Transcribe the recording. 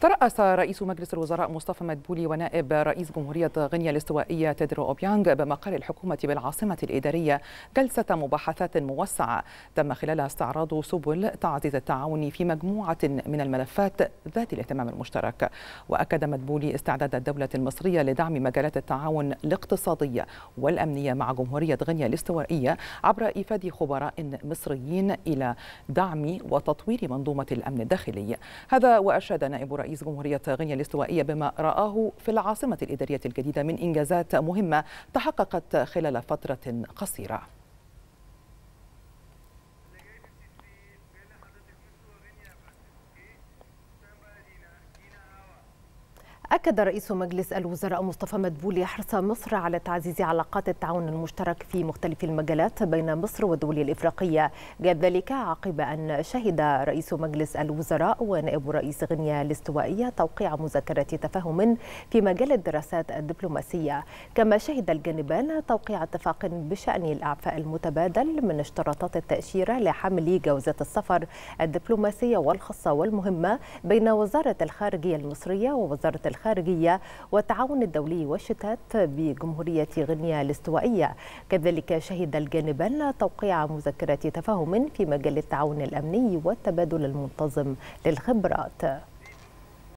ترأس رئيس مجلس الوزراء مصطفى مدبولي ونائب رئيس جمهورية غينيا الاستوائية تيدرو أوبيانغ بمقر الحكومة بالعاصمة الإدارية جلسة مباحثات موسعة تم خلالها استعراض سبل تعزيز التعاون في مجموعة من الملفات ذات الاهتمام المشترك وأكد مدبولي استعداد الدولة المصرية لدعم مجالات التعاون الاقتصادية والأمنية مع جمهورية غينيا الاستوائية عبر إيفاد خبراء مصريين إلى دعم وتطوير منظومة الأمن الداخلي هذا وأشاد نائب رئيس رئيس جمهورية غينيا الاستوائية بما رآه في العاصمة الإدارية الجديدة من إنجازات مهمة تحققت خلال فترة قصيرة أكد رئيس مجلس الوزراء مصطفى مدبولي حرص مصر على تعزيز علاقات التعاون المشترك في مختلف المجالات بين مصر والدول الإفريقية جاء ذلك عقب أن شهد رئيس مجلس الوزراء ونائب رئيس غينيا الاستوائية توقيع مذكرة تفاهم في مجال الدراسات الدبلوماسية كما شهد الجانبان توقيع اتفاق بشأن الإعفاء المتبادل من اشتراطات التأشيرة لحمل جوازات السفر الدبلوماسية والخاصة والمهمة بين وزارة الخارجية المصرية ووزارة الخارجية الخارجية والتعاون الدولي والشتات بجمهورية غينيا الاستوائية كذلك شهد الجانبان توقيع مذكرة تفاهم في مجال التعاون الأمني والتبادل المنتظم للخبرات